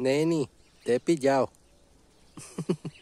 Neni, te he pillado.